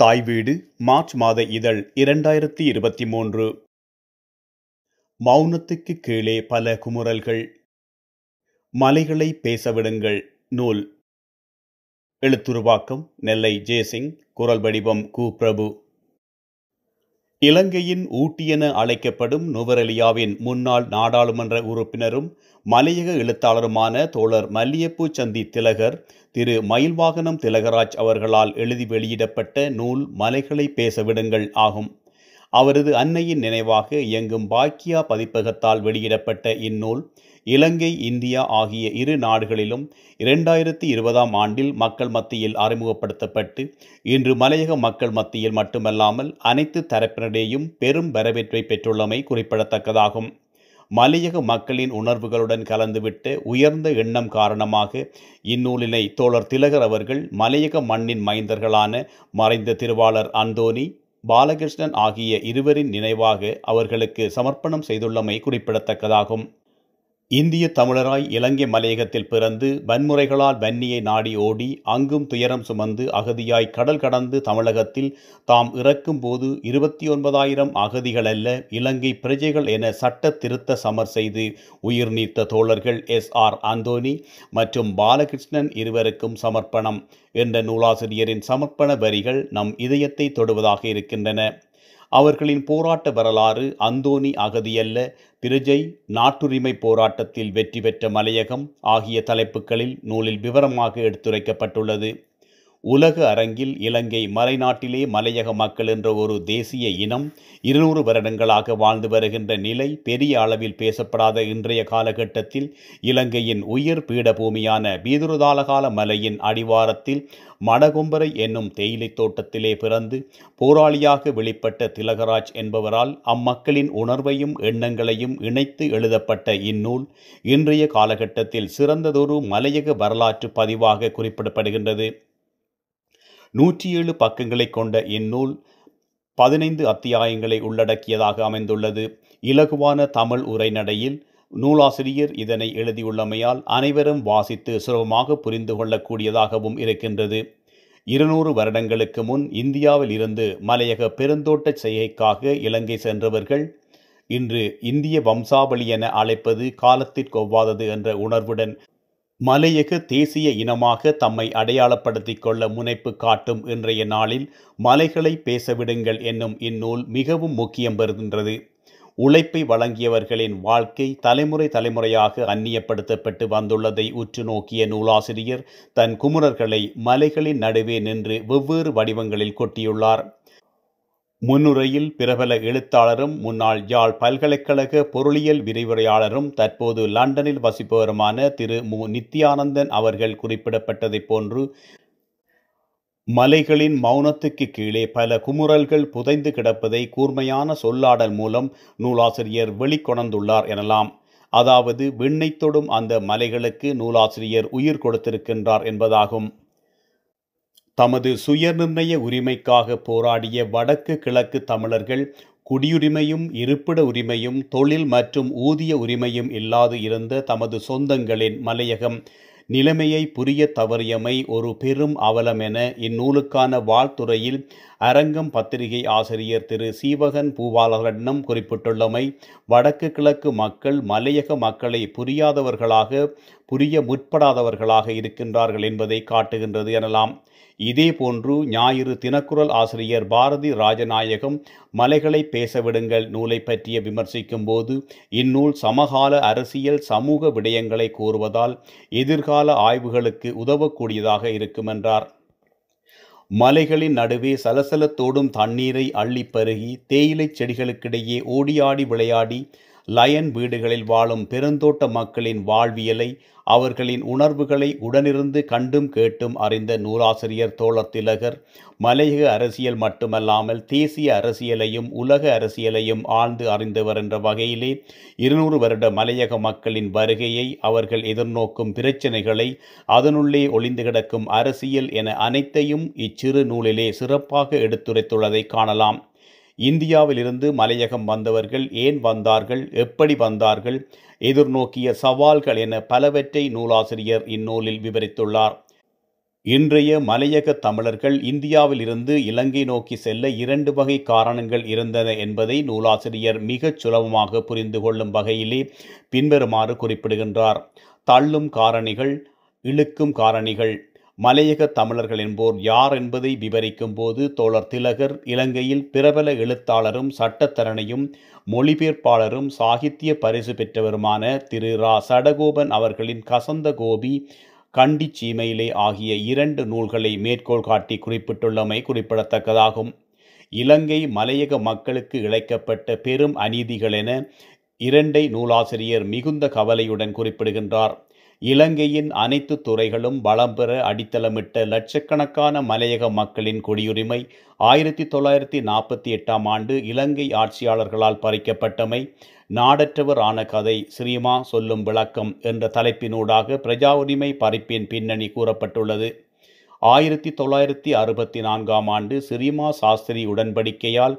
தாய் வீடு மார்ச் மாத இதழ் இரண்டாயிரத்தி இருபத்தி மூன்று மௌனத்துக்கு கீழே பல குமுறல்கள் மலைகளை பேசவிடுங்கள் நூல் எழுத்துருவாக்கம் நெல்லை ஜேசிங் குரல் வடிவம் கு பிரபு இலங்கையின் ஊட்டி என அழைக்கப்படும் நுவரெலியாவின் முன்னாள் நாடாளுமன்ற உறுப்பினரும் மலையக எழுத்தாளருமான தோழர் மல்லியப்பு சந்தி திலகர் திரு மயில்வாகனம் திலகராஜ் அவர்களால் எழுதி வெளியிடப்பட்ட நூல் மலைகளை பேசவிடுங்கள் ஆகும் அவரது அன்னையின் நினைவாக இயங்கும் பாக்கியா பதிப்பகத்தால் வெளியிடப்பட்ட இந்நூல் இலங்கை இந்தியா ஆகிய இரு நாடுகளிலும் இரண்டாயிரத்தி இருபதாம் ஆண்டில் மக்கள் மத்தியில் அறிமுகப்படுத்தப்பட்டு இன்று மலையக மக்கள் மத்தியில் மட்டுமல்லாமல் அனைத்து தரப்பினரிடையும் பெரும் வரவேற்பை பெற்றுள்ளமை குறிப்பிடத்தக்கதாகும் மலையக மக்களின் உணர்வுகளுடன் கலந்துவிட்டு உயர்ந்த எண்ணம் காரணமாக இந்நூலினை தோழர் திலகர் அவர்கள் மலையக மண்ணின் மைந்தர்களான மறைந்த திருவாளர் அந்தோனி பாலகிருஷ்ணன் ஆகிய இருவரின் நினைவாக அவர்களுக்கு சமர்ப்பணம் செய்துள்ளமை குறிப்பிடத்தக்கதாகும் இந்திய தமிழராய் இலங்கை மலையகத்தில் பிறந்து வன்முறைகளால் வன்னியை நாடி ஓடி அங்கும் துயரம் சுமந்து அகதியாய் கடல் கடந்து தமிழகத்தில் தாம் இறக்கும் போது இருபத்தி ஒன்பதாயிரம் அகதிகள் அல்ல இலங்கை பிரஜைகள் என சட்ட திருத்த சமர் செய்து உயிர் நீத்த தோழர்கள் எஸ் ஆர் அந்தோனி மற்றும் பாலகிருஷ்ணன் இருவருக்கும் சமர்ப்பணம் என்ற நூலாசிரியரின் சமர்ப்பண வரிகள் நம் இதயத்தை தொடுவதாக இருக்கின்றன அவர்களின் போராட்ட வரலாறு அந்தோனி அகதியல்ல பிரஜை நாட்டுரிமை போராட்டத்தில் வெற்றி பெற்ற மலையகம் ஆகிய தலைப்புகளில் நூலில் விவரமாக எடுத்துரைக்கப்பட்டுள்ளது உலக அரங்கில் இலங்கை மலைநாட்டிலே மலையக மக்கள் என்ற ஒரு தேசிய இனம் இருநூறு வருடங்களாக வாழ்ந்து வருகின்ற நிலை பெரிய அளவில் பேசப்படாத இன்றைய காலகட்டத்தில் இலங்கையின் உயிர் பீடபூமியான பீதுருதாலகால மலையின் அடிவாரத்தில் மடகொம்பரை என்னும் தேயிலை தோட்டத்திலே பிறந்து போராளியாக வெளிப்பட்ட திலகராஜ் என்பவரால் அம்மக்களின் உணர்வையும் எண்ணங்களையும் இணைத்து எழுதப்பட்ட இந்நூல் இன்றைய காலகட்டத்தில் சிறந்ததொரு மலையக வரலாற்று பதிவாக குறிப்பிடப்படுகின்றது நூற்றி ஏழு பக்கங்களை கொண்ட இந்நூல் பதினைந்து அத்தியாயங்களை உள்ளடக்கியதாக அமைந்துள்ளது இலகுவான தமிழ் உரைநடையில் நூலாசிரியர் இதனை எழுதியுள்ளமையால் அனைவரும் வாசித்து சுலபமாக புரிந்து கொள்ளக்கூடியதாகவும் இருக்கின்றது இருநூறு வருடங்களுக்கு முன் இந்தியாவில் இருந்து மலையக பெருந்தோட்ட செய்கைக்காக இலங்கை சென்றவர்கள் இன்று இந்திய வம்சாவளி என அழைப்பது காலத்திற்கொவ்வாதது என்ற உணர்வுடன் மலையக தேசிய இனமாக தம்மை அடையாளப்படுத்திக் கொள்ள முனைப்பு காட்டும் இன்றைய நாளில் மலைகளை பேசவிடுங்கள் என்னும் இந்நூல் மிகவும் முக்கியம் பெறுகின்றது உழைப்பை வழங்கியவர்களின் வாழ்க்கை தலைமுறை தலைமுறையாக அந்நியப்படுத்தப்பட்டு வந்துள்ளதை உற்று நோக்கிய நூலாசிரியர் தன் குமுறர்களை மலைகளின் நடுவே நின்று வெவ்வேறு வடிவங்களில் கொட்டியுள்ளார் முன்னுரையில் பிரபல எழுத்தாளரும் முன்னாள் யாழ் பல்கலைக்கழக பொருளியல் விரிவுரையாளரும் தற்போது லண்டனில் வசிப்பவருமான திரு மு நித்யானந்தன் அவர்கள் குறிப்பிடப்பட்டதைப் போன்று மலைகளின் மௌனத்துக்கு கீழே பல குமுறல்கள் புதைந்து கிடப்பதை கூர்மையான சொல்லாடல் மூலம் நூலாசிரியர் வெளிக்கொணர்ந்துள்ளார் எனலாம் அதாவது விண்ணை தொடும் அந்த மலைகளுக்கு நூலாசிரியர் உயிர் கொடுத்திருக்கின்றார் என்பதாகும் தமது சுயநிர்ணய உரிமைக்காக போராடிய வடக்கு கிழக்கு தமிழர்கள் குடியுரிமையும் இருப்பிட உரிமையும் தொழில் மற்றும் ஊதிய உரிமையும் இல்லாது இருந்த தமது சொந்தங்களின் மலையகம் நிலைமையை புரிய தவறியமை ஒரு பெரும் அவலம் என இந்நூலுக்கான வாழ்த்துறையில் அரங்கம் பத்திரிகை ஆசிரியர் திரு சீவகன் பூவாளரிடம் குறிப்பிட்டுள்ளமை வடக்கு கிழக்கு மக்கள் மலையக மக்களை புரியாதவர்களாக புரிய முற்படாதவர்களாக இருக்கின்றார்கள் என்பதை காட்டுகின்றது எனலாம் இதேபோன்று ஞாயிறு தினக்குரல் ஆசிரியர் பாரதி ராஜநாயகம் மலைகளை பேசவிடுங்கள் நூலை பற்றிய விமர்சிக்கும் போது இந்நூல் சமகால அரசியல் சமூக விடயங்களை கூறுவதால் எதிர்கால ஆய்வுகளுக்கு உதவக்கூடியதாக இருக்கும் என்றார் மலைகளின் நடுவே சலசலத்தோடும் தண்ணீரை அள்ளி பருகி தேயிலைச் செடிகளுக்கிடையே ஓடியாடி விளையாடி லயன் வீடுகளில் வாழும் பெருந்தோட்ட மக்களின் வாழ்வியலை அவர்களின் உணர்வுகளை உடனிருந்து கண்டும் கேட்டும் அறிந்த நூலாசிரியர் தோழர் திலகர் மலையக அரசியல் மட்டுமல்லாமல் தேசிய அரசியலையும் உலக அரசியலையும் ஆழ்ந்து அறிந்தவர் என்ற வகையிலே இருநூறு வருட மலையக மக்களின் வருகையை அவர்கள் எதிர்நோக்கும் பிரச்சினைகளை அதனுள்ளே ஒளிந்து கிடக்கும் அரசியல் என அனைத்தையும் இச்சிறு நூலிலே சிறப்பாக எடுத்துரைத்துள்ளதை காணலாம் இந்தியாவிலிருந்து மலையகம் வந்தவர்கள் ஏன் வந்தார்கள் எப்படி வந்தார்கள் எதிர்நோக்கிய சவால்கள் என பலவற்றை நூலாசிரியர் இந்நூலில் விவரித்துள்ளார் இன்றைய மலையக தமிழர்கள் இந்தியாவிலிருந்து இலங்கை நோக்கி செல்ல இரண்டு வகை காரணங்கள் இருந்தன என்பதை நூலாசிரியர் மிகச் சுலபமாக புரிந்து கொள்ளும் வகையிலே பின்வருமாறு குறிப்பிடுகின்றார் தள்ளும் காரணிகள் இழுக்கும் காரணிகள் மலையக தமிழர்கள் என்போர் யார் என்பதை விவரிக்கும் போது தோழர் திலகர் இலங்கையில் பிரபல எழுத்தாளரும் சட்டத்தரணையும் மொழிபெயர்ப்பாளரும் சாகித்ய பரிசு பெற்றவருமான திரு ரா சடகோபன் அவர்களின் கசந்த கோபி கண்டி சீமையிலே ஆகிய இரண்டு நூல்களை மேற்கோள் காட்டி குறிப்பிட்டுள்ளமை குறிப்பிடத்தக்கதாகும் இலங்கை மலையக மக்களுக்கு இழைக்கப்பட்ட பெரும் அநீதிகள் என இரண்டை நூலாசிரியர் மிகுந்த கவலையுடன் குறிப்பிடுகின்றார் இலங்கையின் அனைத்து துறைகளும் வளம் பெற அடித்தளமிட்ட லட்சக்கணக்கான மலையக மக்களின் குடியுரிமை ஆயிரத்தி தொள்ளாயிரத்தி நாற்பத்தி எட்டாம் ஆண்டு இலங்கை ஆட்சியாளர்களால் பறிக்கப்பட்டமை நாடற்றவர் ஆன கதை ஸ்ரீமா சொல்லும் விளக்கம் என்ற தலைப்பினூடாக பிரஜா உரிமை பறிப்பின் பின்னணி கூறப்பட்டுள்ளது ஆயிரத்தி தொள்ளாயிரத்தி அறுபத்தி நான்காம் ஆண்டு ஸ்ரீமா சாஸ்திரி உடன்படிக்கையால்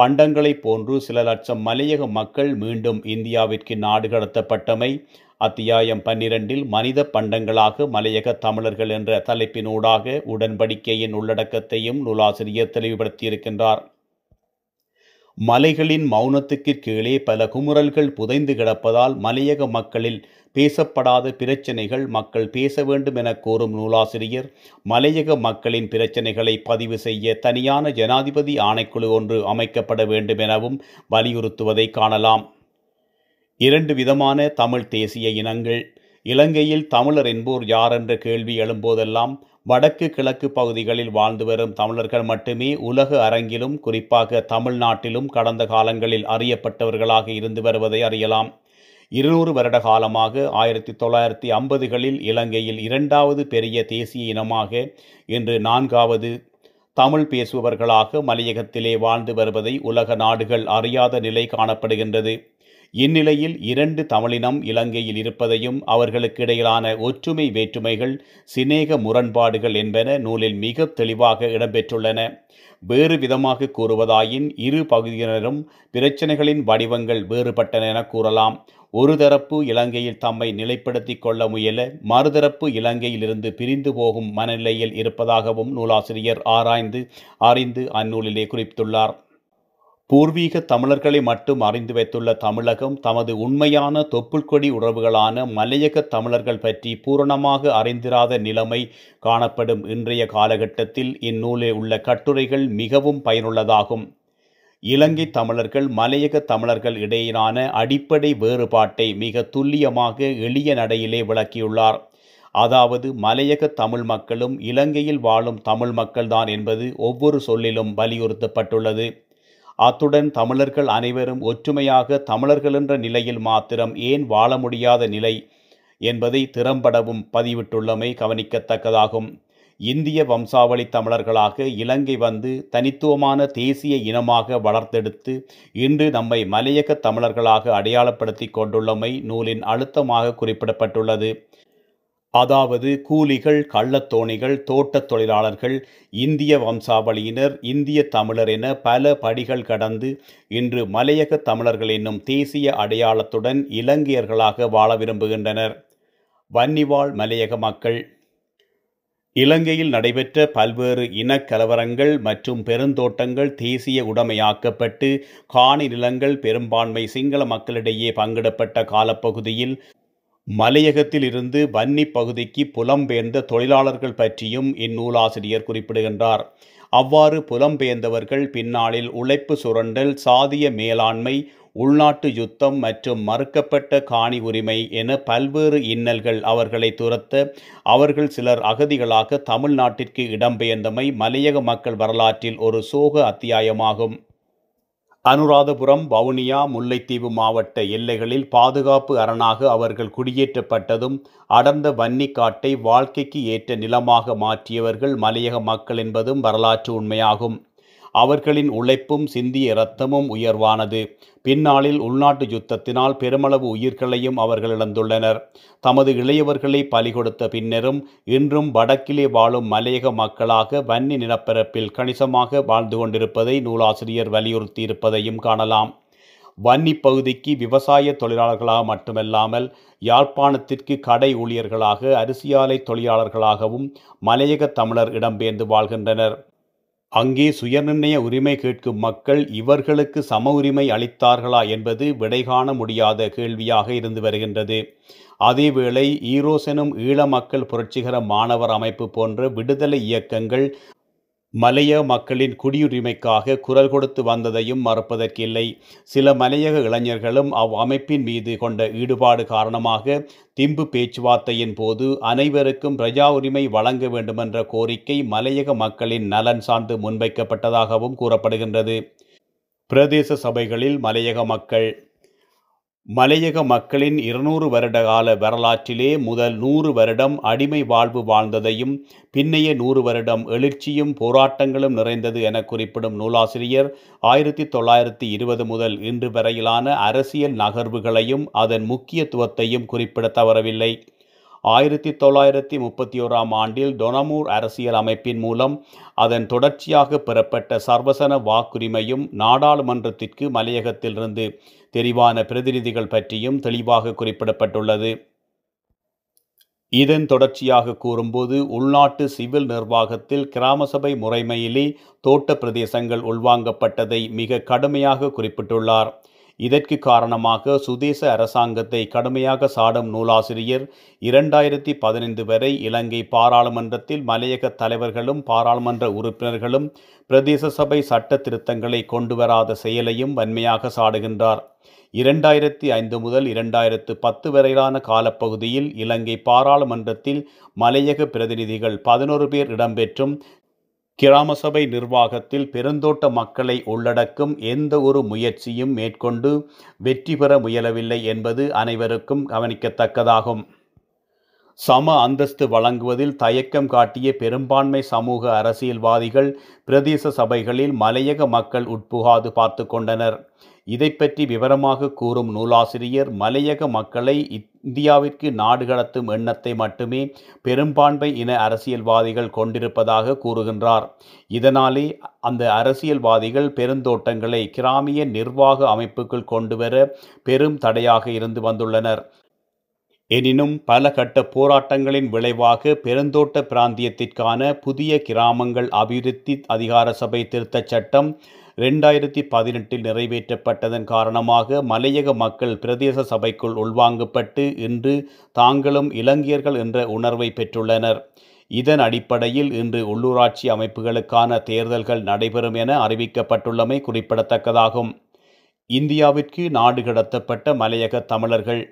பண்டங்களைப் போன்று சில லட்சம் மலையக மக்கள் மீண்டும் இந்தியாவிற்கு நாடு கடத்தப்பட்டமை அத்தியாயம் பன்னிரண்டில் மனித பண்டங்களாக மலையக தமிழர்கள் என்ற தலைப்பினூடாக உடன்படிக்கையின் உள்ளடக்கத்தையும் நூலாசிரியர் தெளிவுபடுத்தியிருக்கின்றார் மலைகளின் மௌனத்துக்கு கீழே பல குமுறல்கள் புதைந்து கிடப்பதால் மலையக மக்களில் பேசப்படாத பிரச்சனைகள் மக்கள் பேச வேண்டும் என கோரும் நூலாசிரியர் மலையக மக்களின் பிரச்சனைகளை பதிவு செய்ய தனியான ஜனாதிபதி ஆணைக்குழு ஒன்று அமைக்கப்பட வேண்டும் எனவும் வலியுறுத்துவதை காணலாம் இரண்டு விதமான தமிழ் தேசிய இனங்கள் இலங்கையில் தமிழர் என்போர் யார் என்ற கேள்வி எழும்போதெல்லாம் வடக்கு கிழக்கு பகுதிகளில் வாழ்ந்து வரும் தமிழர்கள் மட்டுமே உலக அரங்கிலும் குறிப்பாக தமிழ்நாட்டிலும் கடந்த காலங்களில் அறியப்பட்டவர்களாக இருந்து வருவதை அறியலாம் இருநூறு வருட காலமாக ஆயிரத்தி தொள்ளாயிரத்தி ஐம்பதுகளில் இலங்கையில் இரண்டாவது பெரிய தேசிய இனமாக இன்று நான்காவது தமிழ் பேசுபவர்களாக மலையகத்திலே வாழ்ந்து வருவதை உலக நாடுகள் அறியாத நிலை காணப்படுகின்றது இந்நிலையில் இரண்டு தமிழினம் இலங்கையில் இருப்பதையும் அவர்களுக்கு இடையிலான ஒற்றுமை வேற்றுமைகள் சிநேக முரண்பாடுகள் என்பன நூலில் மிக தெளிவாக இடம்பெற்றுள்ளன வேறு விதமாக கூறுவதாயின் இரு பகுதியினரும் பிரச்சனைகளின் வடிவங்கள் வேறுபட்டன என கூறலாம் ஒரு தரப்பு இலங்கையில் தம்மை நிலைப்படுத்தி கொள்ள முயல மறுதரப்பு இலங்கையிலிருந்து பிரிந்து போகும் மனநிலையில் இருப்பதாகவும் நூலாசிரியர் ஆராய்ந்து அறிந்து அந்நூலிலே குறிப்பிட்டுள்ளார் பூர்வீக தமிழர்களை மட்டும் அறிந்து வைத்துள்ள தமிழகம் தமது உண்மையான தொப்புள்கொடி உறவுகளான மலையக தமிழர்கள் பற்றி பூரணமாக அறிந்திராத நிலைமை காணப்படும் இன்றைய காலகட்டத்தில் இந்நூலில் உள்ள கட்டுரைகள் மிகவும் பயனுள்ளதாகும் இலங்கை தமிழர்கள் மலையக தமிழர்கள் இடையிலான அடிப்படை வேறுபாட்டை மிக துல்லியமாக எளிய நடையிலே விளக்கியுள்ளார் அதாவது மலையக தமிழ் மக்களும் இலங்கையில் வாழும் தமிழ் மக்கள்தான் என்பது ஒவ்வொரு சொல்லிலும் வலியுறுத்தப்பட்டுள்ளது அத்துடன் தமிழர்கள் அனைவரும் ஒற்றுமையாக தமிழர்கள் என்ற நிலையில் மாத்திரம் ஏன் வாழ முடியாத நிலை என்பதை திறம்படவும் பதிவிட்டுள்ளமை கவனிக்கத்தக்கதாகும் இந்திய வம்சாவளி தமிழர்களாக இலங்கை வந்து தனித்துவமான தேசிய இனமாக வளர்த்தெடுத்து இன்று நம்மை மலையக தமிழர்களாக அடையாளப்படுத்தி கொண்டுள்ளமை நூலின் அழுத்தமாக குறிப்பிடப்பட்டுள்ளது அதாவது கூலிகள் கள்ளத்தோணிகள் தோட்டத் தொழிலாளர்கள் இந்திய வம்சாவளியினர் இந்திய தமிழர் என பல படிகள் கடந்து இன்று மலையக தமிழர்கள் என்னும் தேசிய அடையாளத்துடன் இலங்கையர்களாக வாழ விரும்புகின்றனர் வன்னிவாழ் மலையக மக்கள் இலங்கையில் நடைபெற்ற பல்வேறு இனக்கலவரங்கள் மற்றும் பெருந்தோட்டங்கள் தேசிய உடைமையாக்கப்பட்டு காணி நிலங்கள் பெரும்பான்மை சிங்கள மக்களிடையே பங்கிடப்பட்ட காலப்பகுதியில் மலையகத்தில் இருந்து வன்னி பகுதிக்கு புலம்பெயர்ந்த தொழிலாளர்கள் பற்றியும் இந்நூலாசிரியர் குறிப்பிடுகின்றார் அவ்வாறு புலம்பெயர்ந்தவர்கள் பின்னாளில் உழைப்பு சுரண்டல் சாதிய மேலாண்மை உள்நாட்டு யுத்தம் மற்றும் மறுக்கப்பட்ட காணி உரிமை என பல்வேறு இன்னல்கள் அவர்களை துரத்த அவர்கள் சிலர் அகதிகளாக தமிழ்நாட்டிற்கு இடம்பெயர்ந்தமை மலையக மக்கள் வரலாற்றில் ஒரு சோக அத்தியாயமாகும் அனுராதபுரம் வவுனியா முல்லைத்தீவு மாவட்ட எல்லைகளில் பாதுகாப்பு அரணாக அவர்கள் குடியேற்றப்பட்டதும் அடர்ந்த வன்னிக்காட்டை வாழ்க்கைக்கு ஏற்ற நிலமாக மாற்றியவர்கள் மலையக மக்கள் என்பதும் வரலாற்று உண்மையாகும் அவர்களின் உழைப்பும் சிந்திய இரத்தமும் உயர்வானது பின்னாளில் உள்நாட்டு யுத்தத்தினால் பெருமளவு உயிர்களையும் அவர்கள் இழந்துள்ளனர் தமது இளையவர்களை பலி கொடுத்த பின்னரும் இன்றும் வடக்கிலே வாழும் மலையக மக்களாக வன்னி நிலப்பரப்பில் கணிசமாக வாழ்ந்து கொண்டிருப்பதை நூலாசிரியர் வலியுறுத்தியிருப்பதையும் காணலாம் வன்னி பகுதிக்கு விவசாய தொழிலாளர்களாக மட்டுமல்லாமல் யாழ்ப்பாணத்திற்கு கடை ஊழியர்களாக அரிசியாலை தொழிலாளர்களாகவும் மலையக தமிழர் இடம்பெயர்ந்து வாழ்கின்றனர் அங்கே சுயநிர்ணய உரிமை கேட்கும் மக்கள் இவர்களுக்கு சம உரிமை அளித்தார்களா என்பது விடைகாண முடியாத கேள்வியாக இருந்து வருகின்றது அதேவேளை ஈரோசனும் ஈழ மக்கள் புரட்சிகர மாணவர் அமைப்பு போன்ற விடுதலை இயக்கங்கள் மலைய மக்களின் குடியுரிமைக்காக குரல் கொடுத்து வந்ததையும் மறுப்பதற்கில்லை சில மலையக இளைஞர்களும் அவ் அமைப்பின் மீது கொண்ட ஈடுபாடு காரணமாக திம்பு பேச்சுவார்த்தையின் போது அனைவருக்கும் பிரஜா உரிமை வழங்க வேண்டுமென்ற கோரிக்கை மலையக மக்களின் நலன் சார்ந்து முன்வைக்கப்பட்டதாகவும் கூறப்படுகின்றது பிரதேச சபைகளில் மலையக மக்கள் மலையக மக்களின் இருநூறு வருட கால வரலாற்றிலே முதல் நூறு வருடம் அடிமை வாழ்வு வாழ்ந்ததையும் பின்னைய நூறு வருடம் எழுச்சியும் போராட்டங்களும் நிறைந்தது என குறிப்பிடும் நூலாசிரியர் ஆயிரத்தி தொள்ளாயிரத்தி இருபது முதல் இன்று வரையிலான அரசியல் நகர்வுகளையும் அதன் முக்கியத்துவத்தையும் குறிப்பிட தவறவில்லை ஆயிரத்தி தொள்ளாயிரத்தி முப்பத்தி ஓராம் ஆண்டில் டொனமூர் அரசியல் அமைப்பின் மூலம் அதன் தொடர்ச்சியாக பெறப்பட்ட சர்வசன வாக்குரிமையும் நாடாளுமன்றத்திற்கு மலையகத்திலிருந்து தெரிவான பிரதிநிதிகள் பற்றியும் தெளிவாக குறிப்பிடப்பட்டுள்ளது இதன் தொடர்ச்சியாக கூறும்போது உள்நாட்டு சிவில் நிர்வாகத்தில் கிராம சபை முறைமையிலே தோட்ட பிரதேசங்கள் உள்வாங்கப்பட்டதை மிக கடுமையாக குறிப்பிட்டுள்ளார் இதற்கு காரணமாக சுதேச அரசாங்கத்தை கடுமையாக சாடும் நூலாசிரியர் இரண்டாயிரத்தி பதினைந்து வரை இலங்கை பாராளுமன்றத்தில் மலையக தலைவர்களும் பாராளுமன்ற உறுப்பினர்களும் பிரதேச சபை சட்ட திருத்தங்களை கொண்டுவராத செயலையும் வன்மையாக சாடுகின்றார் இரண்டாயிரத்தி ஐந்து முதல் இரண்டாயிரத்து பத்து வரையிலான காலப்பகுதியில் இலங்கை பாராளுமன்றத்தில் மலையக பிரதிநிதிகள் பதினோரு பேர் இடம்பெற்றும் கிராம சபை நிர்வாகத்தில் பெருந்தோட்ட மக்களை உள்ளடக்கும் எந்த ஒரு முயற்சியும் மேற்கொண்டு வெற்றி பெற முயலவில்லை என்பது அனைவருக்கும் கவனிக்கத்தக்கதாகும் சம அந்தஸ்து வழங்குவதில் தயக்கம் காட்டிய பெரும்பான்மை சமூக அரசியல்வாதிகள் பிரதேச சபைகளில் மலையக மக்கள் உட்புகாது பார்த்து கொண்டனர் இதை பற்றி விவரமாக கூறும் நூலாசிரியர் மலையக மக்களை இந்தியாவிற்கு நாடு கடத்தும் எண்ணத்தை மட்டுமே பெரும்பான்மை இன அரசியல்வாதிகள் கொண்டிருப்பதாக கூறுகின்றார் இதனாலே அந்த அரசியல்வாதிகள் பெருந்தோட்டங்களை கிராமிய நிர்வாக அமைப்புக்குள் கொண்டுவர பெரும் தடையாக இருந்து வந்துள்ளனர் எனினும் பல கட்ட போராட்டங்களின் விளைவாக பெருந்தோட்ட பிராந்தியத்திற்கான புதிய கிராமங்கள் அபிவிருத்தி அதிகார சபை திருத்தச் சட்டம் இரண்டாயிரத்தி பதினெட்டில் நிறைவேற்றப்பட்டதன் காரணமாக மலையக மக்கள் பிரதேச சபைக்குள் உள்வாங்கப்பட்டு இன்று தாங்களும் இலங்கையர்கள் என்ற உணர்வை பெற்றுள்ளனர் இதன் அடிப்படையில் இன்று உள்ளூராட்சி அமைப்புகளுக்கான தேர்தல்கள் நடைபெறும் என அறிவிக்கப்பட்டுள்ளமை குறிப்பிடத்தக்கதாகும் இந்தியாவிற்கு நாடு கடத்தப்பட்ட மலையக தமிழர்கள்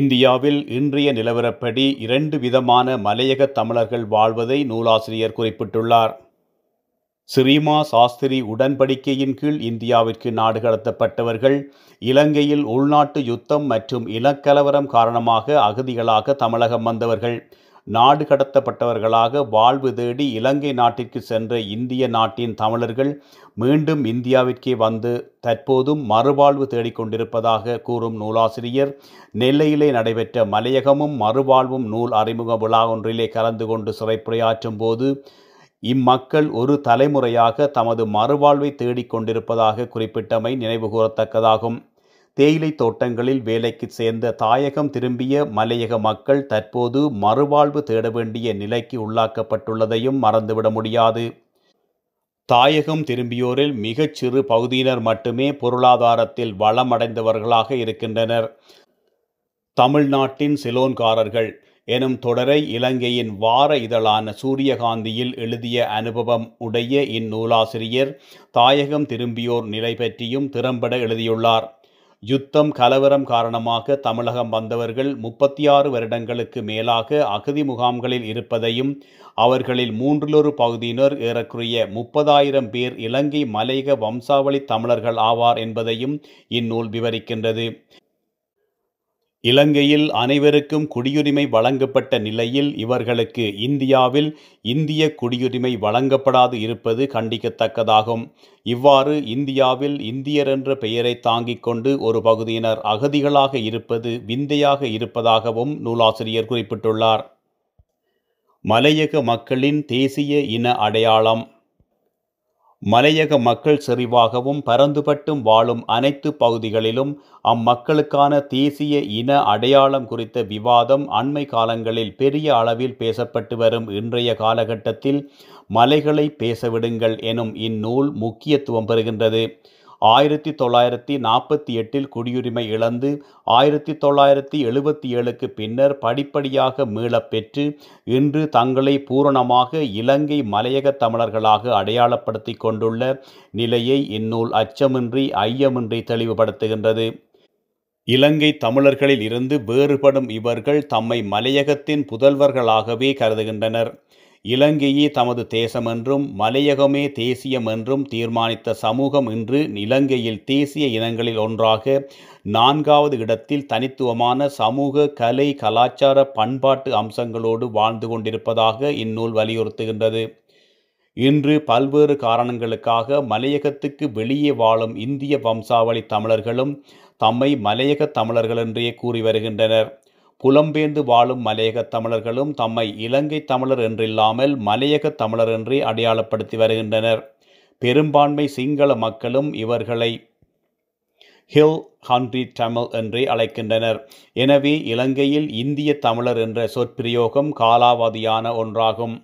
இந்தியாவில் இன்றைய நிலவரப்படி இரண்டு விதமான மலையக தமிழர்கள் வாழ்வதை நூலாசிரியர் குறிப்பிட்டுள்ளார் சிறீமா சாஸ்திரி உடன்படிக்கையின் கீழ் இந்தியாவிற்கு நாடு கடத்தப்பட்டவர்கள் இலங்கையில் உள்நாட்டு யுத்தம் மற்றும் இனக்கலவரம் காரணமாக அகதிகளாக தமிழகம் வந்தவர்கள் நாடு கடத்தப்பட்டவர்களாக வாழ்வு தேடி இலங்கை நாட்டிற்கு சென்ற இந்திய நாட்டின் தமிழர்கள் மீண்டும் இந்தியாவிற்கே வந்து தற்போதும் மறுவாழ்வு தேடிக்கொண்டிருப்பதாக கூறும் நூலாசிரியர் நெல்லையிலே நடைபெற்ற மலையகமும் மறுவாழ்வும் நூல் அறிமுக விழா ஒன்றிலே கலந்து கொண்டு சிறைப்புரையாற்றும் போது இம்மக்கள் ஒரு தலைமுறையாக தமது மறுவாழ்வை தேடிக் கொண்டிருப்பதாக குறிப்பிட்டமை நினைவுகூரத்தக்கதாகும் தேயிலை தோட்டங்களில் வேலைக்கு சேர்ந்த தாயகம் திரும்பிய மலையக மக்கள் தற்போது மறுவாழ்வு தேட வேண்டிய நிலைக்கு உள்ளாக்கப்பட்டுள்ளதையும் மறந்துவிட முடியாது தாயகம் திரும்பியோரில் மிகச்சிறு பகுதியினர் மட்டுமே பொருளாதாரத்தில் வளமடைந்தவர்களாக இருக்கின்றனர் தமிழ்நாட்டின் சிலோன்காரர்கள் எனும் தொடரை இலங்கையின் வார இதழான சூரியகாந்தியில் எழுதிய அனுபவம் உடைய இந்நூலாசிரியர் தாயகம் திரும்பியோர் நிலை பற்றியும் திறம்பட எழுதியுள்ளார் யுத்தம் கலவரம் காரணமாக தமிழகம் வந்தவர்கள் முப்பத்தி ஆறு வருடங்களுக்கு மேலாக அகதி முகாம்களில் இருப்பதையும் அவர்களில் மூன்றிலொரு பகுதியினர் ஏறக்குறைய முப்பதாயிரம் பேர் இலங்கை மலையக வம்சாவளி தமிழர்கள் ஆவார் என்பதையும் இந்நூல் விவரிக்கின்றது இலங்கையில் அனைவருக்கும் குடியுரிமை வழங்கப்பட்ட நிலையில் இவர்களுக்கு இந்தியாவில் இந்திய குடியுரிமை வழங்கப்படாது இருப்பது கண்டிக்கத்தக்கதாகும் இவ்வாறு இந்தியாவில் இந்தியர் என்ற பெயரை தாங்கிக் கொண்டு ஒரு பகுதியினர் அகதிகளாக இருப்பது விந்தையாக இருப்பதாகவும் நூலாசிரியர் குறிப்பிட்டுள்ளார் மலையக மக்களின் தேசிய இன அடையாளம் மலையக மக்கள் செறிவாகவும் பரந்துபட்டும் வாழும் அனைத்து பகுதிகளிலும் அம்மக்களுக்கான தேசிய இன அடையாளம் குறித்த விவாதம் அண்மை காலங்களில் பெரிய அளவில் பேசப்பட்டு வரும் இன்றைய காலகட்டத்தில் மலைகளை பேசவிடுங்கள் எனும் இந்நூல் முக்கியத்துவம் பெறுகின்றது ஆயிரத்தி தொள்ளாயிரத்தி நாற்பத்தி எட்டில் குடியுரிமை இழந்து ஆயிரத்தி தொள்ளாயிரத்தி எழுபத்தி ஏழுக்கு பின்னர் படிப்படியாக மீளப்பெற்று இன்று தங்களை பூரணமாக இலங்கை மலையக தமிழர்களாக அடையாளப்படுத்தி கொண்டுள்ள நிலையை இந்நூல் அச்சமின்றி ஐயமின்றி தெளிவுபடுத்துகின்றது இலங்கை தமிழர்களில் இருந்து வேறுபடும் இவர்கள் தம்மை மலையகத்தின் புதல்வர்களாகவே கருதுகின்றனர் இலங்கையே தமது தேசமென்றும் மலையகமே தேசியம் என்றும் தீர்மானித்த சமூகம் இன்று இலங்கையில் தேசிய இனங்களில் ஒன்றாக நான்காவது இடத்தில் தனித்துவமான சமூக கலை கலாச்சார பண்பாட்டு அம்சங்களோடு வாழ்ந்து கொண்டிருப்பதாக இந்நூல் வலியுறுத்துகின்றது இன்று பல்வேறு காரணங்களுக்காக மலையகத்துக்கு வெளியே வாழும் இந்திய வம்சாவளி தமிழர்களும் தம்மை மலையக தமிழர்கள் என்றே கூறி வருகின்றனர் புலம்பெயர்ந்து வாழும் மலையக தமிழர்களும் தம்மை இலங்கை தமிழர் என்றில்லாமல் மலையக தமிழர் என்றே அடையாளப்படுத்தி வருகின்றனர் பெரும்பான்மை சிங்கள மக்களும் இவர்களை ஹில் ஹண்ட்ரி தமிழ் என்றே அழைக்கின்றனர் எனவே இலங்கையில் இந்திய தமிழர் என்ற சொற்பிரயோகம் காலாவதியான ஒன்றாகும்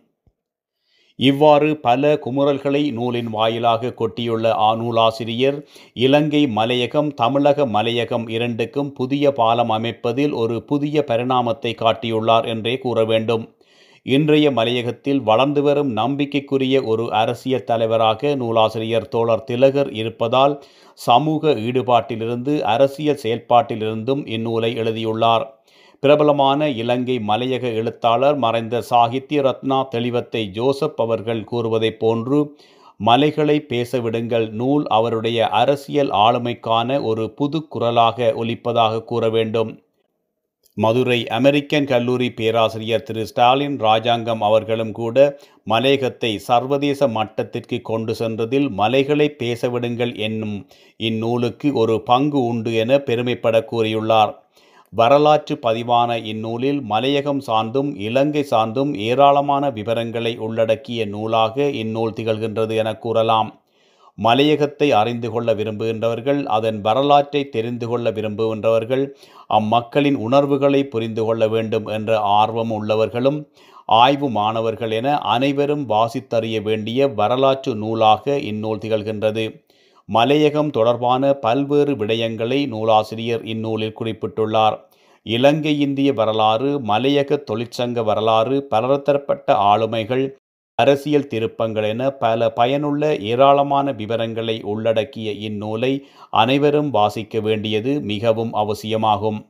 இவ்வாறு பல குமுறல்களை நூலின் வாயிலாக கொட்டியுள்ள ஆநூலாசிரியர் இலங்கை மலையகம் தமிழக மலையகம் இரண்டுக்கும் புதிய பாலம் அமைப்பதில் ஒரு புதிய பரிணாமத்தை காட்டியுள்ளார் என்றே கூற வேண்டும் இன்றைய மலையகத்தில் வளர்ந்து வரும் நம்பிக்கைக்குரிய ஒரு அரசியல் தலைவராக நூலாசிரியர் தோழர் திலகர் இருப்பதால் சமூக ஈடுபாட்டிலிருந்து அரசியல் செயல்பாட்டிலிருந்தும் இந்நூலை எழுதியுள்ளார் பிரபலமான இலங்கை மலையக எழுத்தாளர் மறைந்த சாகித்ய ரத்னா தெளிவத்தை ஜோசப் அவர்கள் கூறுவதைப் போன்று மலைகளை பேசவிடுங்கள் நூல் அவருடைய அரசியல் ஆளுமைக்கான ஒரு புது குரலாக ஒலிப்பதாக கூற வேண்டும் மதுரை அமெரிக்கன் கல்லூரி பேராசிரியர் திரு ஸ்டாலின் ராஜாங்கம் அவர்களும் கூட மலையகத்தை சர்வதேச மட்டத்திற்கு கொண்டு சென்றதில் மலைகளை பேசவிடுங்கள் என்னும் இந்நூலுக்கு ஒரு பங்கு உண்டு என பெருமைப்பட கூறியுள்ளார் வரலாற்று பதிவான இந்நூலில் மலையகம் சார்ந்தும் இலங்கை சார்ந்தும் ஏராளமான விவரங்களை உள்ளடக்கிய நூலாக இந்நூல் திகழ்கின்றது என கூறலாம் மலையகத்தை அறிந்து கொள்ள விரும்புகின்றவர்கள் அதன் வரலாற்றை தெரிந்து கொள்ள விரும்புகின்றவர்கள் அம்மக்களின் உணர்வுகளை புரிந்து கொள்ள வேண்டும் என்ற ஆர்வம் உள்ளவர்களும் ஆய்வு மாணவர்கள் என அனைவரும் வாசித்தறிய வேண்டிய வரலாற்று நூலாக இந்நூல் திகழ்கின்றது மலையகம் தொடர்பான பல்வேறு விடயங்களை நூலாசிரியர் இந்நூலில் குறிப்பிட்டுள்ளார் இலங்கை இந்திய வரலாறு மலையக தொழிற்சங்க வரலாறு பலரத்தரப்பட்ட ஆளுமைகள் அரசியல் திருப்பங்கள் என பல பயனுள்ள ஏராளமான விவரங்களை உள்ளடக்கிய இந்நூலை அனைவரும் வாசிக்க வேண்டியது மிகவும் அவசியமாகும்